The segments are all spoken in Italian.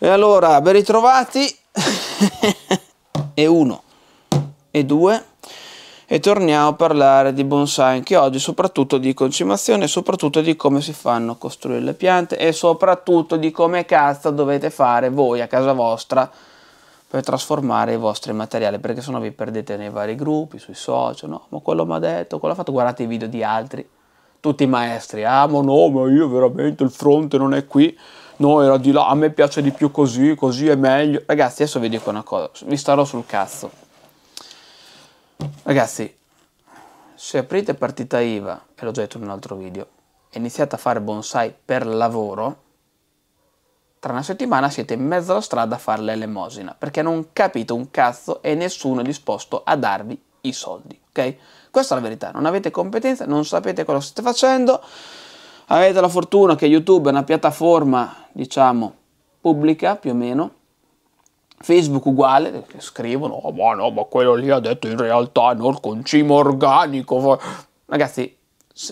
E allora, ben ritrovati. e uno, e due. E torniamo a parlare di bonsai anche oggi, soprattutto di concimazione, soprattutto di come si fanno a costruire le piante e soprattutto di come cazzo dovete fare voi a casa vostra per trasformare i vostri materiali perché sennò vi perdete nei vari gruppi, sui social, no, ma quello mi ha detto, quello ha fatto, guardate i video di altri, tutti i maestri, ah ma no, ma io veramente il fronte non è qui, no era di là, a me piace di più così, così è meglio. Ragazzi, adesso vi dico una cosa, vi starò sul cazzo. Ragazzi, se aprite partita IVA, e l'ho già detto in un altro video, e iniziate a fare bonsai per lavoro, tra una settimana siete in mezzo alla strada a fare l'elemosina, perché non capite un cazzo e nessuno è disposto a darvi i soldi, ok? Questa è la verità, non avete competenze, non sapete cosa state facendo, avete la fortuna che YouTube è una piattaforma diciamo, pubblica più o meno, Facebook uguale, scrivono, oh, ma no, ma quello lì ha detto in realtà non concimo organico. Ragazzi,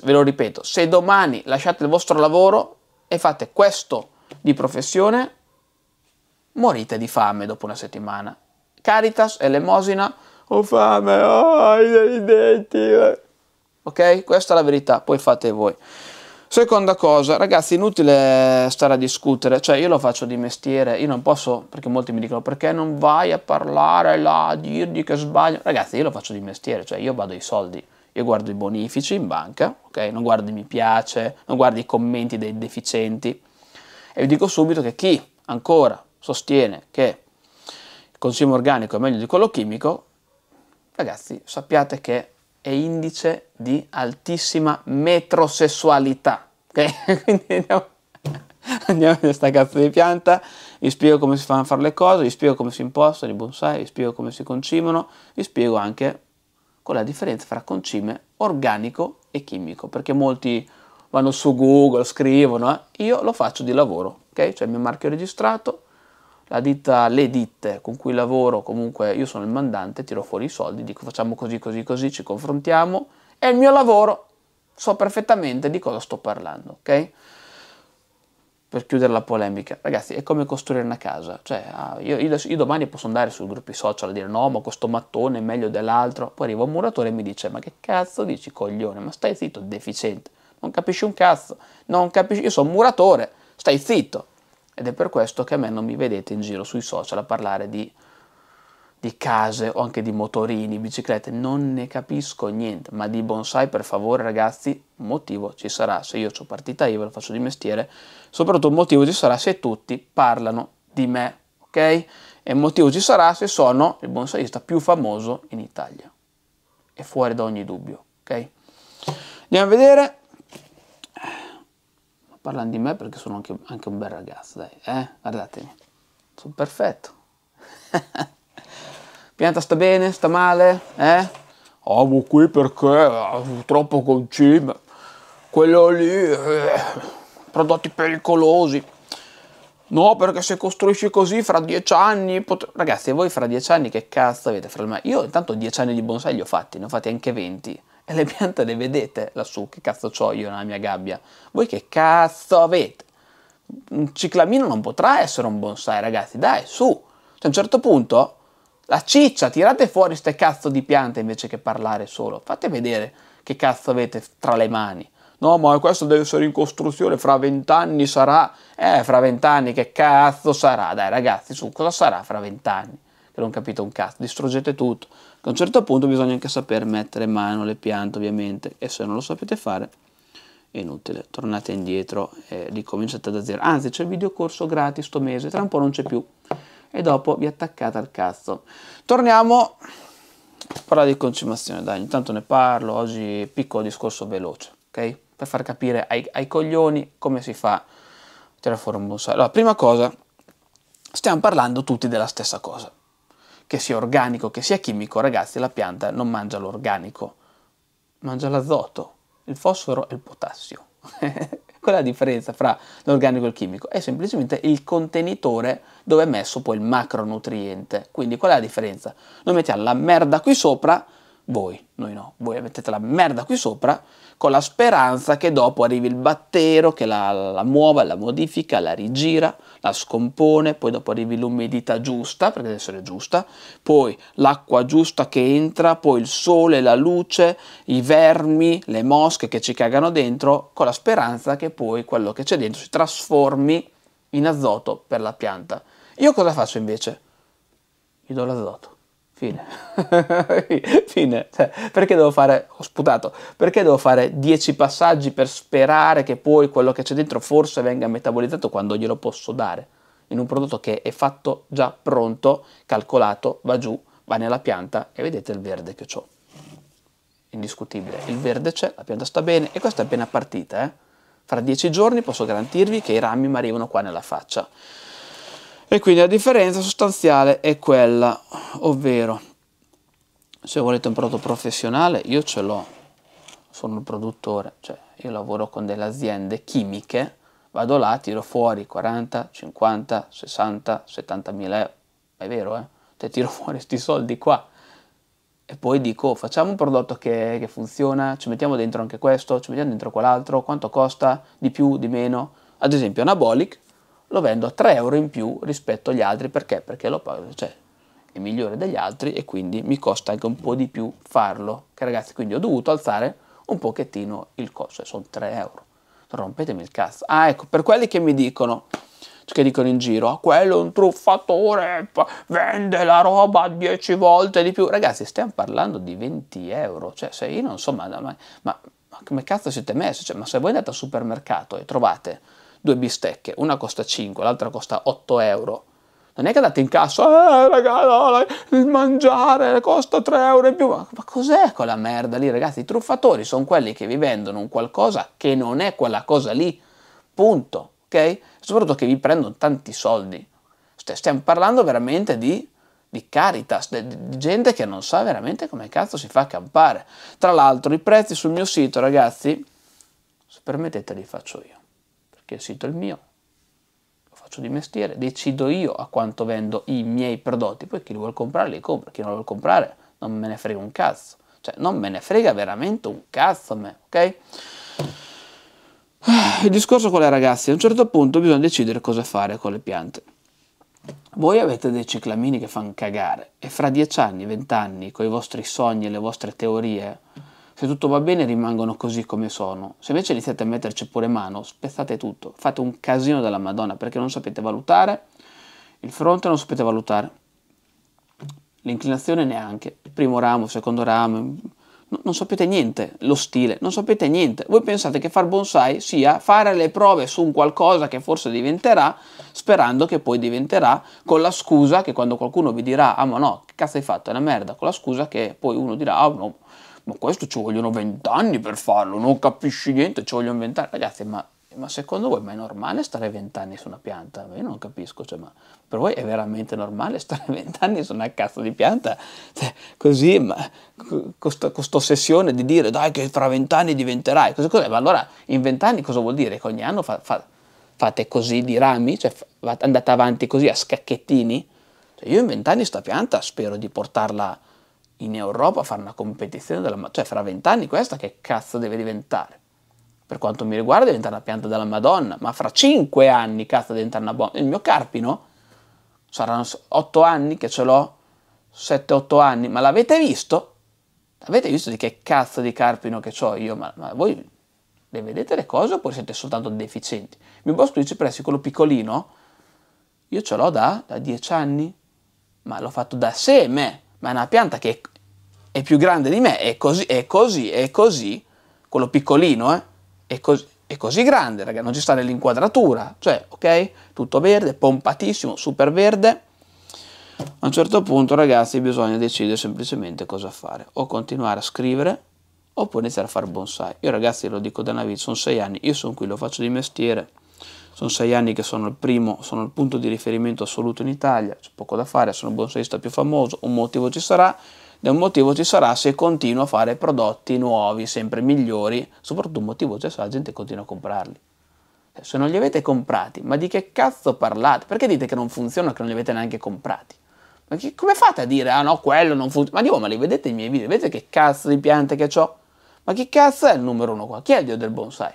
ve lo ripeto, se domani lasciate il vostro lavoro e fate questo di professione, morite di fame dopo una settimana. Caritas, elemosina, ho fame, ho oh, i denti. Eh. Ok? Questa è la verità, poi fate voi. Seconda cosa, ragazzi, inutile stare a discutere, cioè io lo faccio di mestiere, io non posso, perché molti mi dicono perché non vai a parlare là, a dirgli che sbaglio. Ragazzi, io lo faccio di mestiere, cioè io vado ai soldi, io guardo i bonifici in banca, ok? Non guardo i mi piace, non guardo i commenti dei deficienti. E vi dico subito che chi ancora sostiene che il consumo organico è meglio di quello chimico, ragazzi, sappiate che è indice di altissima metrosessualità. Ok? Quindi andiamo, andiamo in questa cazzo di pianta, vi spiego come si fanno a fare le cose, vi spiego come si impostano i bonsai, vi spiego come si concimano, vi spiego anche qual la differenza tra concime organico e chimico, perché molti vanno su Google, scrivono, eh? io lo faccio di lavoro, ok? C'è cioè il mio marchio registrato, la ditta, le ditte con cui lavoro, comunque io sono il mandante, tiro fuori i soldi, dico facciamo così, così, così, ci confrontiamo, è il mio lavoro, so perfettamente di cosa sto parlando, ok? Per chiudere la polemica, ragazzi, è come costruire una casa, cioè ah, io, io, io, domani posso andare sui gruppi social a dire no, ma questo mattone è meglio dell'altro, poi arriva un muratore e mi dice ma che cazzo dici coglione, ma stai zitto, deficiente, non capisci un cazzo, non capisci, io sono un muratore, stai zitto, ed è per questo che a me non mi vedete in giro sui social a parlare di, di case o anche di motorini, biciclette, non ne capisco niente, ma di bonsai per favore ragazzi, motivo ci sarà, se io ho partita io ve lo faccio di mestiere, soprattutto un motivo ci sarà se tutti parlano di me, ok? E motivo ci sarà se sono il bonsaiista più famoso in Italia. È fuori da ogni dubbio, ok? Andiamo a vedere parlano di me perché sono anche, anche un bel ragazzo, dai, eh? Guardatemi, sono perfetto. Pianta sta bene, sta male, eh? Oh, qui perché oh, troppo concime, quello lì, eh, prodotti pericolosi. No, perché se costruisci così fra dieci anni... Ragazzi, voi fra dieci anni che cazzo avete fra il me? Io intanto dieci anni di bonsai li ho fatti, ne ho fatti anche venti. E le piante le vedete lassù, che cazzo ho io nella mia gabbia? Voi che cazzo avete? Un ciclamino non potrà essere un bonsai, ragazzi, dai, su! Cioè, a un certo punto, la ciccia, tirate fuori ste cazzo di piante invece che parlare solo. Fate vedere che cazzo avete tra le mani. No, ma questo deve essere in costruzione, fra vent'anni sarà... Eh, fra vent'anni che cazzo sarà? Dai ragazzi, su, cosa sarà fra vent'anni? che non capite un cazzo, distruggete tutto. A un certo punto bisogna anche saper mettere mano alle piante ovviamente e se non lo sapete fare è inutile, tornate indietro e ricominciate da zero. Anzi c'è il video corso gratis sto mese, tra un po' non c'è più e dopo vi attaccate al cazzo. Torniamo a parlare di concimazione, dai, intanto ne parlo, oggi piccolo discorso veloce, ok? Per far capire ai, ai coglioni come si fa a terraformare un bonsai. Allora, prima cosa, stiamo parlando tutti della stessa cosa che sia organico, che sia chimico, ragazzi, la pianta non mangia l'organico, mangia l'azoto, il fosforo e il potassio. Qual è la differenza fra l'organico e il chimico? È semplicemente il contenitore dove è messo poi il macronutriente. Quindi qual è la differenza? Noi mettiamo la merda qui sopra, voi, noi no, voi mettete la merda qui sopra con la speranza che dopo arrivi il battero che la, la muova, la modifica, la rigira, la scompone, poi dopo arrivi l'umidità giusta, perché deve essere giusta, poi l'acqua giusta che entra, poi il sole, la luce, i vermi, le mosche che ci cagano dentro, con la speranza che poi quello che c'è dentro si trasformi in azoto per la pianta. Io cosa faccio invece? Gli do l'azoto fine, fine, cioè, perché devo fare, ho sputato, perché devo fare dieci passaggi per sperare che poi quello che c'è dentro forse venga metabolizzato quando glielo posso dare in un prodotto che è fatto già pronto, calcolato, va giù, va nella pianta e vedete il verde che ho, indiscutibile, il verde c'è, la pianta sta bene e questa è appena partita, eh? fra dieci giorni posso garantirvi che i rami mi arrivano qua nella faccia. E quindi la differenza sostanziale è quella, ovvero se volete un prodotto professionale, io ce l'ho, sono il produttore, cioè io lavoro con delle aziende chimiche, vado là, tiro fuori 40, 50, 60, 70 mila euro, è vero eh? Te tiro fuori questi soldi qua e poi dico facciamo un prodotto che, che, funziona, ci mettiamo dentro anche questo, ci mettiamo dentro quell'altro, quanto costa, di più, di meno. Ad esempio Anabolic lo vendo a 3 euro in più rispetto agli altri perché? Perché lo pago, cioè è migliore degli altri e quindi mi costa anche un po' di più farlo. Che ragazzi, quindi ho dovuto alzare un pochettino il costo, cioè, sono 3 euro. Rompetemi il cazzo. Ah, ecco, per quelli che mi dicono, che dicono in giro, ah, quello è un truffatore, vende la roba 10 volte di più. Ragazzi, stiamo parlando di 20 euro, cioè se io non so, ma, ma, ma come cazzo siete messi? Cioè, ma se voi andate al supermercato e trovate due bistecche, una costa 5, l'altra costa 8 euro. Non è che andate in cassa, eh raga, no, il mangiare costa 3 euro in più. Ma, ma cos'è quella merda lì, ragazzi? I truffatori sono quelli che vi vendono un qualcosa che non è quella cosa lì. Punto. Ok? Soprattutto che vi prendono tanti soldi. Stiamo parlando veramente di di Caritas, di, gente che non sa veramente come cazzo si fa a campare. Tra l'altro i prezzi sul mio sito, ragazzi, se permettete li faccio io che il sito è il mio, lo faccio di mestiere, decido io a quanto vendo i miei prodotti, poi chi li vuole comprare li compra, chi non lo vuole comprare non me ne frega un cazzo, cioè non me ne frega veramente un cazzo a me, ok? Ah, il discorso qual è ragazzi? A un certo punto bisogna decidere cosa fare con le piante. Voi avete dei ciclamini che fanno cagare e fra 10 anni, 20 anni, con i vostri sogni e le vostre teorie, se tutto va bene rimangono così come sono, se invece iniziate a metterci pure mano, spezzate tutto, fate un casino della Madonna perché non sapete valutare il fronte, non sapete valutare l'inclinazione neanche, primo ramo, secondo ramo, non sapete niente, lo stile, non sapete niente. Voi pensate che far bonsai sia fare le prove su un qualcosa che forse diventerà, sperando che poi diventerà, con la scusa che quando qualcuno vi dirà, ah ma no, che cazzo hai fatto, è una merda, con la scusa che poi uno dirà, ah oh, no, ma questo ci vogliono vent'anni per farlo, non capisci niente, ci vogliono vent'anni. Ragazzi, ma, ma, secondo voi ma è normale stare vent'anni su una pianta? Io non capisco, cioè, ma per voi è veramente normale stare vent'anni su una cazzo di pianta? Cioè, così, ma questa ossessione di dire dai che fra vent'anni diventerai, così, così. ma allora in vent'anni cosa vuol dire? Che ogni anno fa, fa, fate così di rami, cioè andate avanti così a scacchettini? Cioè, io in vent'anni sta pianta spero di portarla in Europa fare una competizione della cioè fra vent'anni questa che cazzo deve diventare? Per quanto mi riguarda deve diventare una pianta della Madonna, ma fra cinque anni cazzo deve diventare una bomba. Il mio carpino saranno otto anni che ce l'ho, Sette, otto anni, ma l'avete visto? Avete visto di che cazzo di carpino che ho io? Ma, ma, voi le vedete le cose oppure siete soltanto deficienti? Il mio bosco di cipressi, quello piccolino, io ce l'ho da, da 10 anni, ma l'ho fatto da sé, me ma è una pianta che è più grande di me, è così, è così, è così, quello piccolino, eh? è, così, è così grande, raga, non ci sta nell'inquadratura, cioè, ok? Tutto verde, pompatissimo, super verde. A un certo punto, ragazzi, bisogna decidere semplicemente cosa fare, o continuare a scrivere, oppure iniziare a fare bonsai. Io, ragazzi, lo dico da una vita, sono sei anni, io sono qui, lo faccio di mestiere sono sei anni che sono il primo, sono il punto di riferimento assoluto in Italia, c'è poco da fare, sono il bonsaiista più famoso, un motivo ci sarà, ed un motivo ci sarà se continuo a fare prodotti nuovi, sempre migliori, soprattutto un motivo c'è se la gente continua a comprarli. Eh, se non li avete comprati, ma di che cazzo parlate? Perché dite che non funziona che non li avete neanche comprati? Ma che, come fate a dire, ah no, quello non funziona? Ma dico, ma li vedete i miei video? Vedete che cazzo di piante che ho? Ma chi cazzo è il numero uno qua? Chi è il dio del bonsai?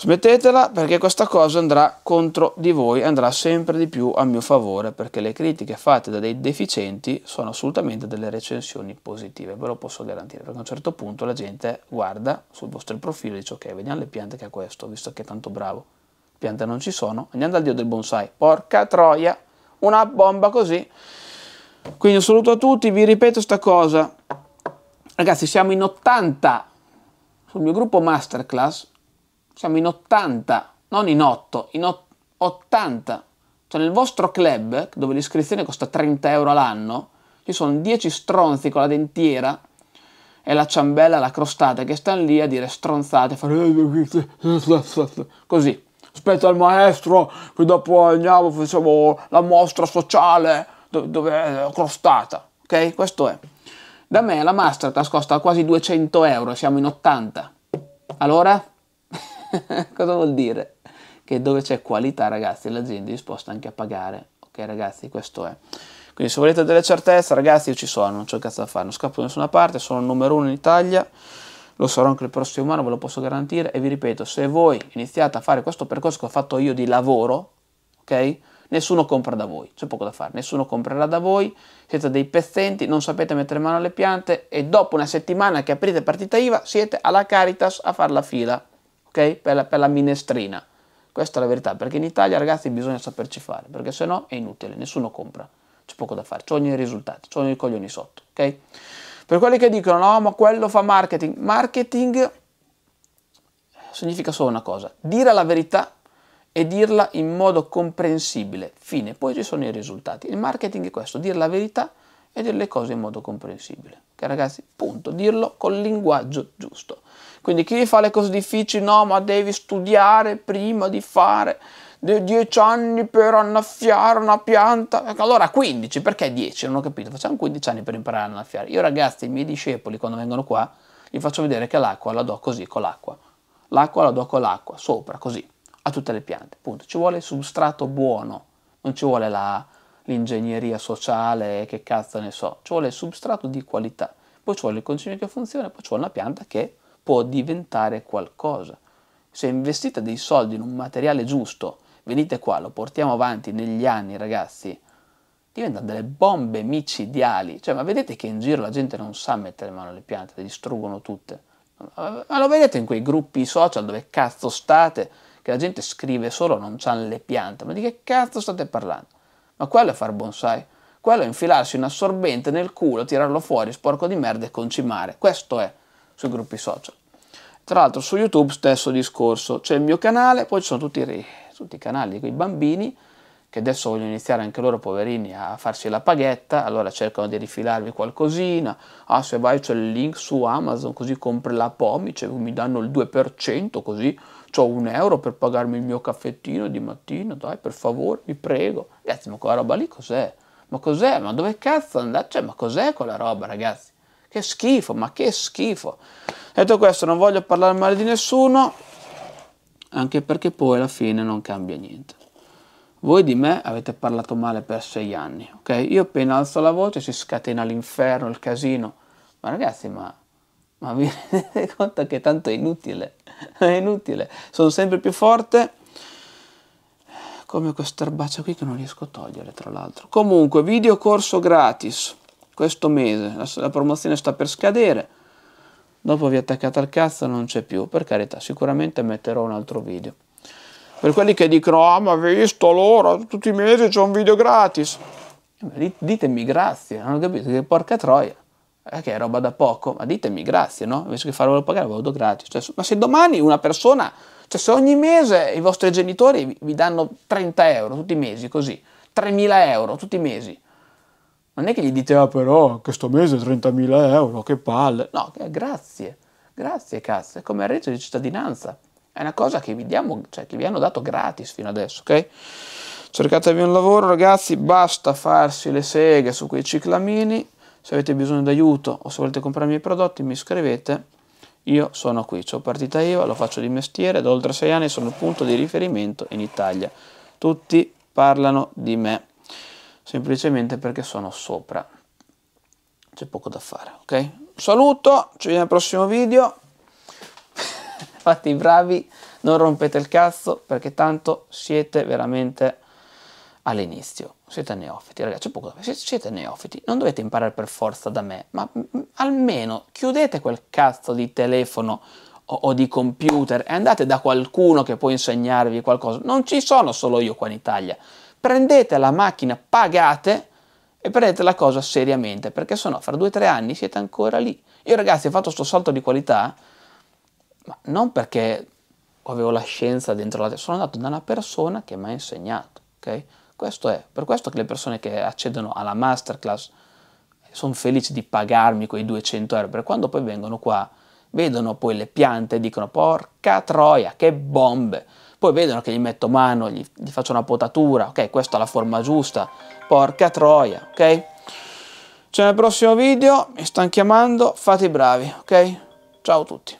Smettetela perché questa cosa andrà contro di voi, andrà sempre di più a mio favore, perché le critiche fatte da dei deficienti sono assolutamente delle recensioni positive, ve lo posso garantire, perché a un certo punto la gente guarda sul vostro profilo e dice ok, vediamo le piante che ha questo, visto che è tanto bravo, piante non ci sono, andiamo dal dio del bonsai, porca troia, una bomba così. Quindi un saluto a tutti, vi ripeto questa cosa, ragazzi siamo in 80 sul mio gruppo masterclass, siamo in 80, non in 8, in 80. Cioè nel vostro club, dove l'iscrizione costa 30 euro all'anno, ci sono 10 stronzi con la dentiera e la ciambella, la crostata, che stanno lì a dire stronzate, a fare eh, così. Aspetta il maestro, che dopo andiamo, facciamo la mostra sociale, dove è la crostata, ok? Questo è. Da me la Masterclass costa quasi 200 euro, siamo in 80. Allora? Cosa vuol dire? Che dove c'è qualità, ragazzi, l'azienda è disposta anche a pagare. Ok, ragazzi, questo è. Quindi se volete delle certezze, ragazzi, io ci sono, non c'è cazzo da fare, non scappo da nessuna parte, sono il numero uno in Italia, lo sarò anche il prossimo anno, ve lo posso garantire. E vi ripeto, se voi iniziate a fare questo percorso che ho fatto io di lavoro, ok? Nessuno compra da voi, c'è poco da fare, nessuno comprerà da voi, siete dei pezzenti, non sapete mettere mano alle piante e dopo una settimana che aprite partita IVA siete alla Caritas a fare la fila ok? Per la, per la minestrina. Questa è la verità, perché in Italia ragazzi bisogna saperci fare, perché se no è inutile, nessuno compra, c'è poco da fare, c'ho i risultati, c'ho i coglioni sotto, ok? Per quelli che dicono no, ma quello fa marketing, marketing significa solo una cosa, dire la verità e dirla in modo comprensibile, fine, poi ci sono i risultati. Il marketing è questo, dire la verità e dire le cose in modo comprensibile, Che ragazzi? Punto, dirlo col linguaggio giusto. Quindi chi fa le cose difficili, no, ma devi studiare prima di fare 10 anni per annaffiare una pianta. Ecco, allora 15, perché 10? Non ho capito, facciamo 15 anni per imparare ad annaffiare. Io ragazzi, i miei discepoli quando vengono qua, gli faccio vedere che l'acqua la do così, con l'acqua. L'acqua la do con l'acqua, sopra, così, a tutte le piante. Punto. Ci vuole il substrato buono, non ci vuole la, l'ingegneria sociale, che cazzo ne so. Ci vuole il substrato di qualità. Poi ci vuole il concime che funziona, poi ci vuole una pianta che può diventare qualcosa. Se investite dei soldi in un materiale giusto, venite qua, lo portiamo avanti negli anni, ragazzi, diventano delle bombe micidiali. Cioè, ma vedete che in giro la gente non sa mettere mano alle piante, le distruggono tutte. Ma lo vedete in quei gruppi social dove cazzo state? Che la gente scrive solo non c'hanno le piante. Ma di che cazzo state parlando? Ma quello è far bonsai. Quello è infilarsi un assorbente nel culo, tirarlo fuori, sporco di merda e concimare. Questo è sui gruppi social. Tra l'altro su YouTube stesso discorso, c'è il mio canale, poi ci sono tutti i, tutti i canali di quei bambini che adesso vogliono iniziare anche loro poverini a farsi la paghetta, allora cercano di rifilarmi qualcosina, ah se vai c'è il link su Amazon così compri la pomice, cioè mi danno il 2%, così ho un euro per pagarmi il mio caffettino di mattina, dai per favore, vi prego. Ragazzi ma quella roba lì cos'è? Ma cos'è? Ma dove cazzo andate? Cioè ma cos'è quella roba ragazzi? Che schifo, ma che schifo. Detto questo, non voglio parlare male di nessuno, anche perché poi alla fine non cambia niente. Voi di me avete parlato male per sei anni, ok? Io appena alzo la voce si scatena l'inferno, il casino. Ma ragazzi, ma, ma vi rendete conto che tanto è inutile? È inutile. Sono sempre più forte, come questa erbaccia qui che non riesco a togliere, tra l'altro. Comunque, video corso gratis questo mese. la, la promozione sta per scadere dopo vi attaccate al cazzo non c'è più, per carità, sicuramente metterò un altro video. Per quelli che dicono, ah ma visto allora, tutti i mesi c'è un video gratis. Ditemi grazie, hanno capito, che porca troia. Eh, che è roba da poco, ma ditemi grazie, no? Invece che farvelo pagare, ve lo do gratis. Cioè, ma se domani una persona, cioè se ogni mese i vostri genitori vi danno 30 euro tutti i mesi, così, 3.000 euro tutti i mesi, non è che gli dite, ah però, questo mese 30.000 euro, che palle. No, grazie, grazie cazzo, è come il reddito di cittadinanza. È una cosa che vi, diamo, cioè, che vi hanno dato gratis fino adesso, ok? Cercatevi un lavoro, ragazzi, basta farsi le seghe su quei ciclamini. Se avete bisogno d'aiuto o se volete comprare i miei prodotti, mi scrivete. Io sono qui, ho partita IVA, lo faccio di mestiere, da oltre sei anni sono il punto di riferimento in Italia. Tutti parlano di me semplicemente perché sono sopra. C'è poco da fare, ok? Un saluto, ci vediamo al prossimo video. Fate i bravi, non rompete il cazzo perché tanto siete veramente all'inizio. Siete neofiti, ragazzi, c'è poco da fare. Siete neofiti, non dovete imparare per forza da me, ma almeno chiudete quel cazzo di telefono o, di computer e andate da qualcuno che può insegnarvi qualcosa. Non ci sono solo io qua in Italia prendete la macchina, pagate e prendete la cosa seriamente, perché se no fra due o tre anni siete ancora lì. Io ragazzi ho fatto questo salto di qualità, ma non perché avevo la scienza dentro la testa, sono andato da una persona che mi ha insegnato, ok? Questo è, per questo che le persone che accedono alla masterclass eh, sono felici di pagarmi quei 200 euro, perché quando poi vengono qua, vedono poi le piante e dicono porca troia, che bombe! poi vedono che gli metto mano, gli, gli faccio una potatura, ok, questa è la forma giusta, porca troia, ok? Ci cioè, nel prossimo video, mi stanno chiamando, fate i bravi, ok? Ciao a tutti.